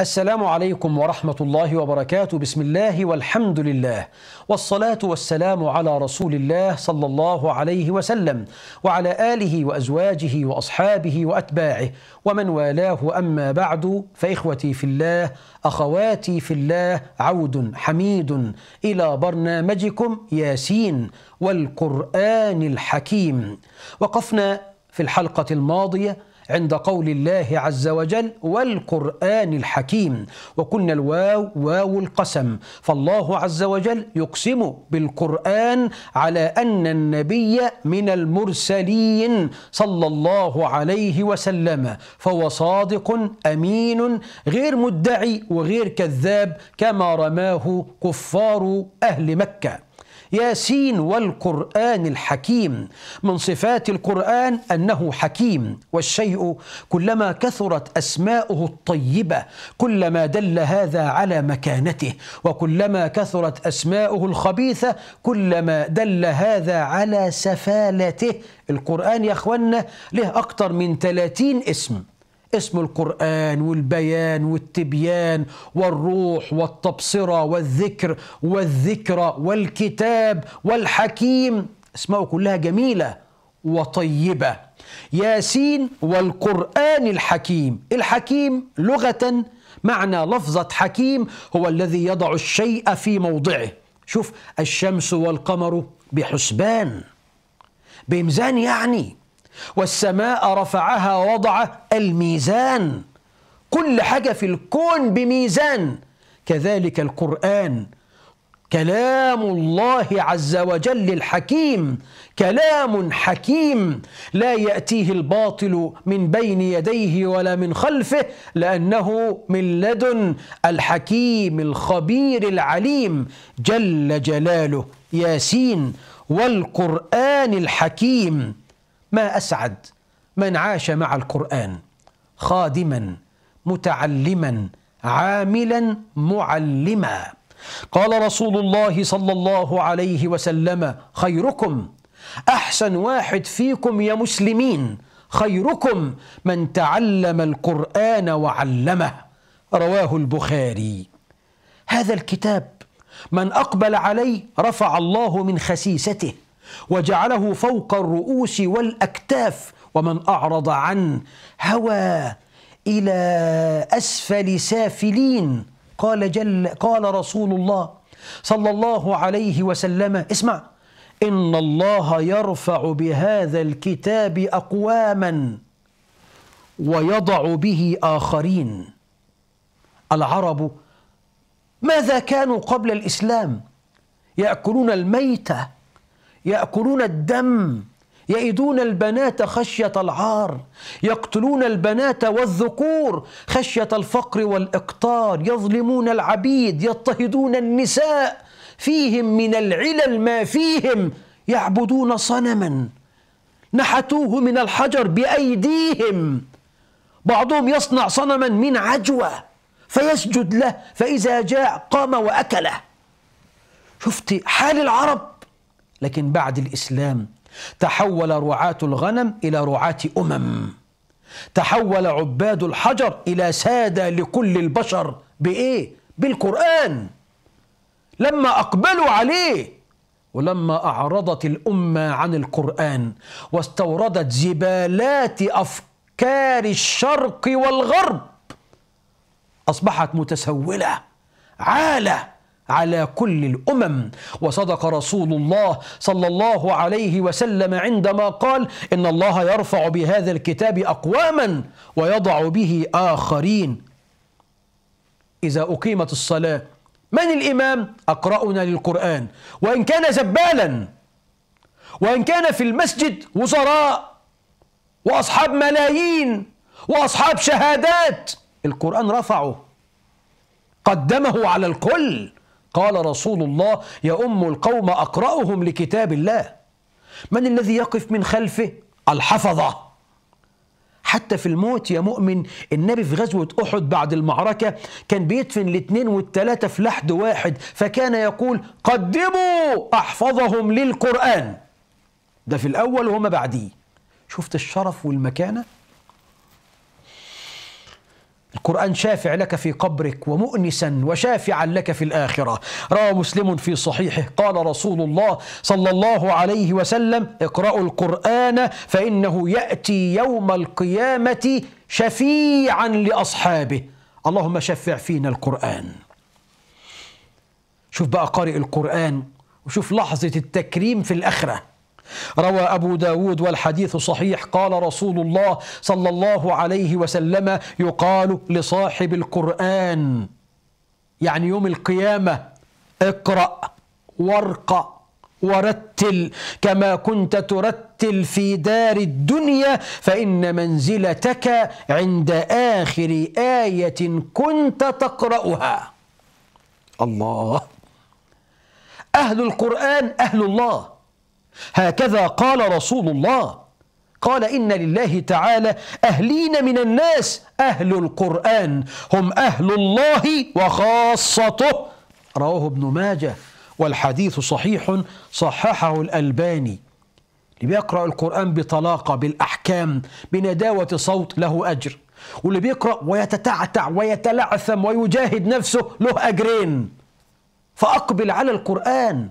السلام عليكم ورحمة الله وبركاته بسم الله والحمد لله والصلاة والسلام على رسول الله صلى الله عليه وسلم وعلى آله وأزواجه وأصحابه وأتباعه ومن والاه أما بعد فإخوتي في الله أخواتي في الله عود حميد إلى برنامجكم ياسين والقرآن الحكيم وقفنا في الحلقة الماضية عند قول الله عز وجل والقرآن الحكيم وقلنا الواو واو القسم فالله عز وجل يقسم بالقرآن على أن النبي من المرسلين صلى الله عليه وسلم فهو صادق أمين غير مدعي وغير كذاب كما رماه كفار أهل مكة ياسين والقرآن الحكيم من صفات القرآن أنه حكيم والشيء كلما كثرت أسماؤه الطيبة كلما دل هذا على مكانته وكلما كثرت أسماؤه الخبيثة كلما دل هذا على سفالته القرآن يا أخوانا له أكثر من 30 اسم اسم القرآن والبيان والتبيان والروح والتبصرة والذكر والذكرى والكتاب والحكيم اسمه كلها جميلة وطيبة ياسين والقرآن الحكيم الحكيم لغة معنى لفظة حكيم هو الذي يضع الشيء في موضعه شوف الشمس والقمر بحسبان بميزان يعني والسماء رفعها وضع الميزان كل حاجة في الكون بميزان كذلك القرآن كلام الله عز وجل الحكيم كلام حكيم لا ياتيه الباطل من بين يديه ولا من خلفه لانه من لدن الحكيم الخبير العليم جل جلاله ياسين والقران الحكيم ما اسعد من عاش مع القران خادما متعلما عاملا معلما قال رسول الله صلى الله عليه وسلم خيركم احسن واحد فيكم يا مسلمين خيركم من تعلم القران وعلمه رواه البخاري هذا الكتاب من اقبل عليه رفع الله من خسيسته وجعله فوق الرؤوس والاكتاف ومن اعرض عن هوى الى اسفل سافلين قال جل قال رسول الله صلى الله عليه وسلم اسمع ان الله يرفع بهذا الكتاب اقواما ويضع به اخرين العرب ماذا كانوا قبل الاسلام ياكلون الميته يأكلون الدم يئدون البنات خشية العار يقتلون البنات والذكور خشية الفقر والإقطار يظلمون العبيد يضطهدون النساء فيهم من العلل ما فيهم يعبدون صنما نحتوه من الحجر بأيديهم بعضهم يصنع صنما من عجوة فيسجد له فإذا جاع قام وأكله شفت حال العرب لكن بعد الإسلام تحول رعاة الغنم إلى رعاة أمم تحول عباد الحجر إلى سادة لكل البشر بإيه؟ بالقرآن لما أقبلوا عليه ولما أعرضت الأمة عن القرآن واستوردت زبالات أفكار الشرق والغرب أصبحت متسولة عالة على كل الامم وصدق رسول الله صلى الله عليه وسلم عندما قال ان الله يرفع بهذا الكتاب اقواما ويضع به اخرين اذا اقيمت الصلاه من الامام اقرانا للقران وان كان زبالا وان كان في المسجد وزراء واصحاب ملايين واصحاب شهادات القران رفعه قدمه على الكل قال رسول الله يا ام القوم اقراهم لكتاب الله من الذي يقف من خلفه الحفظه حتى في الموت يا مؤمن النبي في غزوة أحد بعد المعركة كان بيدفن الاثنين والثلاثة في لحد واحد فكان يقول قدموا أحفظهم للقرآن ده في الأول وهما بعديه شفت الشرف والمكانة القرآن شافع لك في قبرك ومؤنسا وشافعا لك في الآخرة روى مسلم في صحيحه قال رسول الله صلى الله عليه وسلم اقرأوا القرآن فإنه يأتي يوم القيامة شفيعا لأصحابه اللهم شفع فينا القرآن شوف بقى قارئ القرآن وشوف لحظة التكريم في الآخرة روى أبو داود والحديث صحيح قال رسول الله صلى الله عليه وسلم يقال لصاحب القرآن يعني يوم القيامة اقرأ وارقى ورتل كما كنت ترتل في دار الدنيا فإن منزلتك عند آخر آية كنت تقرأها الله أهل القرآن أهل الله هكذا قال رسول الله قال إن لله تعالى أهلين من الناس أهل القرآن هم أهل الله وخاصته رواه ابن ماجه والحديث صحيح صححه الألباني اللي بيقرأ القرآن بطلاقة بالأحكام بنداوة صوت له أجر واللي بيقرأ ويتتعتع ويتلعثم ويجاهد نفسه له أجرين فأقبل على القرآن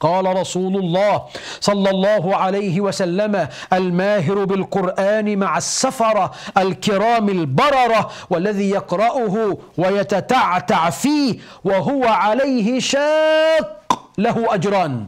قال رسول الله صلى الله عليه وسلم الماهر بالقران مع السفره الكرام البرره والذي يقراه ويتتعتع فيه وهو عليه شاق له اجران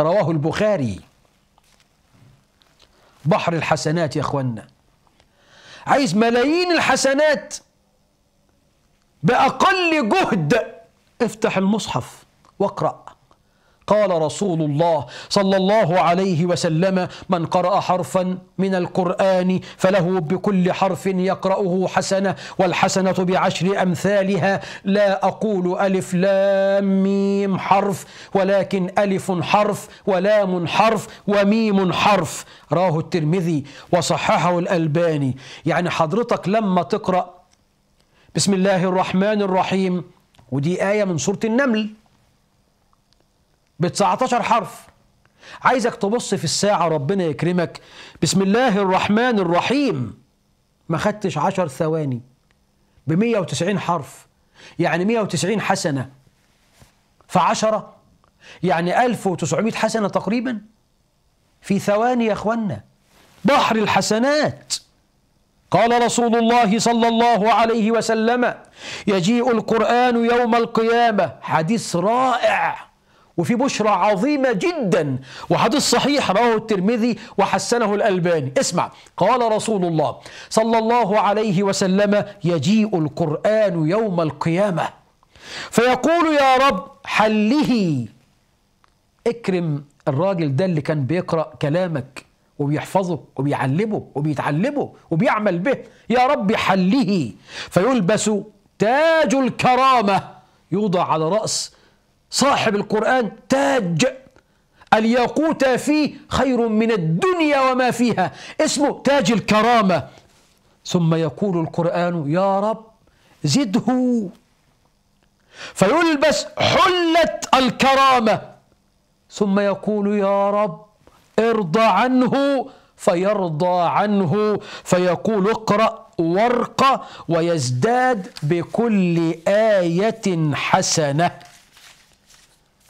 رواه البخاري بحر الحسنات يا اخوانا عايز ملايين الحسنات باقل جهد افتح المصحف واقرأ قال رسول الله صلى الله عليه وسلم من قرأ حرفا من القرآن فله بكل حرف يقرأه حسنة والحسنة بعشر أمثالها لا أقول ألف لام ميم حرف ولكن ألف حرف ولام حرف وميم حرف راه الترمذي وصححه الألباني يعني حضرتك لما تقرأ بسم الله الرحمن الرحيم ودي آية من سورة النمل ب 19 حرف عايزك تبص في الساعة ربنا يكرمك بسم الله الرحمن الرحيم ما خدتش 10 ثواني ب 190 حرف يعني 190 حسنة في 10 يعني 1900 حسنة تقريبا في ثواني يا اخوانا بحر الحسنات قال رسول الله صلى الله عليه وسلم يجيء القرآن يوم القيامة حديث رائع وفي بشرى عظيمة جدا وحديث صحيح رواه الترمذي وحسنه الألباني اسمع قال رسول الله صلى الله عليه وسلم يجيء القرآن يوم القيامة فيقول يا رب حله اكرم الراجل ده اللي كان بيقرأ كلامك وبيحفظه وبيعلمه وبيتعلمه وبيعمل به يا رب حله فيلبس تاج الكرامة يوضع على رأس صاحب القرآن تاج الياقوت فيه خير من الدنيا وما فيها اسمه تاج الكرامة ثم يقول القرآن يا رب زده فيلبس حلة الكرامة ثم يقول يا رب ارضى عنه فيرضى عنه فيقول اقرأ وارقى ويزداد بكل آية حسنة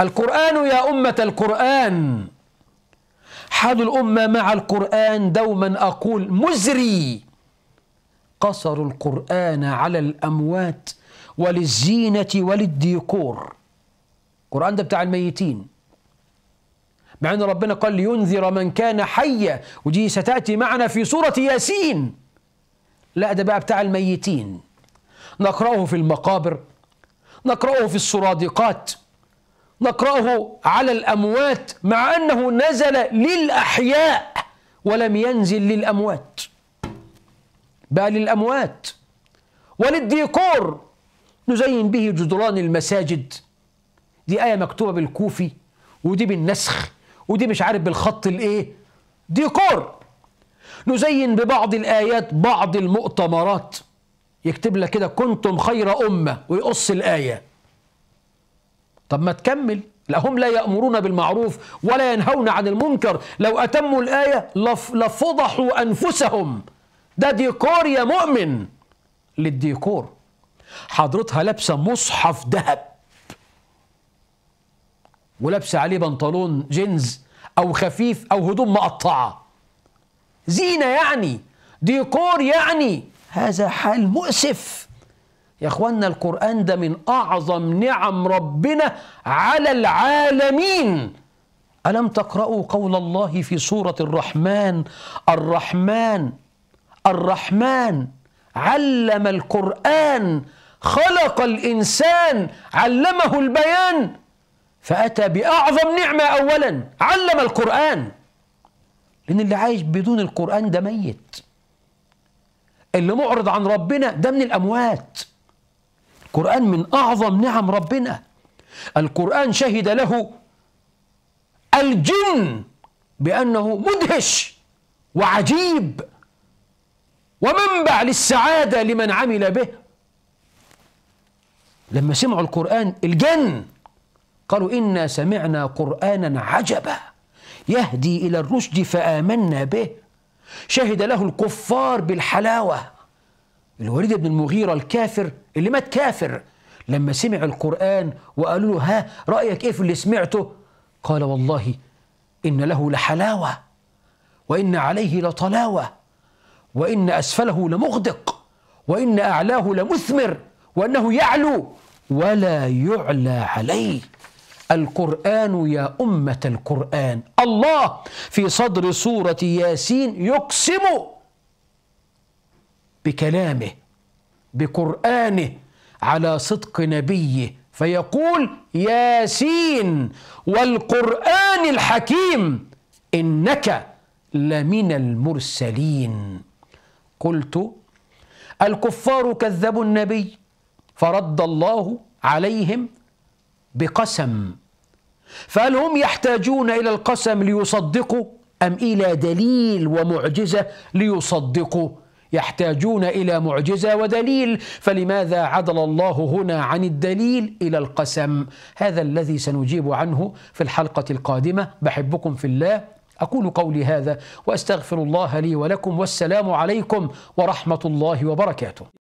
القرآن يا أمة القرآن حال الأمة مع القرآن دوما أقول مزري قصروا القرآن على الأموات وللزينة وللديكور القرآن ده بتاع الميتين مع أن ربنا قال لينذر من كان حيا ودي ستأتي معنا في سورة ياسين لا ده بقى بتاع الميتين نقرأه في المقابر نقرأه في السرادقات نقرأه على الأموات مع أنه نزل للأحياء ولم ينزل للأموات بقى للأموات وللديكور نزين به جدران المساجد دي آية مكتوبة بالكوفي ودي بالنسخ ودي مش عارف بالخط الإيه ديكور نزين ببعض الآيات بعض المؤتمرات يكتب لك كده كنتم خير أمة ويقص الآية طب ما تكمل لا هم لا يأمرون بالمعروف ولا ينهون عن المنكر لو أتموا الآية لفضحوا أنفسهم ده ديكور يا مؤمن للديكور حضرتها لابسة مصحف ذهب ولابسة عليه بنطلون جينز أو خفيف أو هدوم مقطعة زينة يعني ديكور يعني هذا حال مؤسف يا اخوانا القرآن ده من أعظم نعم ربنا على العالمين ألم تقرأوا قول الله في سورة الرحمن الرحمن الرحمن علم القرآن خلق الإنسان علمه البيان فأتى بأعظم نعمة أولا علم القرآن لأن اللي عايش بدون القرآن ده ميت اللي معرض عن ربنا ده من الأموات القرآن من أعظم نعم ربنا القرآن شهد له الجن بأنه مدهش وعجيب ومنبع للسعادة لمن عمل به لما سمعوا القرآن الجن قالوا إنا سمعنا قرآنا عجبا يهدي إلى الرشد فآمنا به شهد له الكفار بالحلاوة الوليد بن المغيرة الكافر اللي مات كافر لما سمع القرآن وقالوا له ها رأيك إيه في اللي سمعته قال والله إن له لحلاوة وإن عليه لطلاوة وإن أسفله لمغدق وإن أعلاه لمثمر وأنه يعلو ولا يعلى عليه القرآن يا أمة القرآن الله في صدر سورة ياسين يقسم بكلامه بقرانه على صدق نبيه فيقول ياسين والقران الحكيم انك لمن المرسلين قلت الكفار كذبوا النبي فرد الله عليهم بقسم فهل هم يحتاجون الى القسم ليصدقوا ام الى دليل ومعجزه ليصدقوا يحتاجون الى معجزه ودليل فلماذا عدل الله هنا عن الدليل الى القسم هذا الذي سنجيب عنه في الحلقه القادمه بحبكم في الله اقول قولي هذا واستغفر الله لي ولكم والسلام عليكم ورحمه الله وبركاته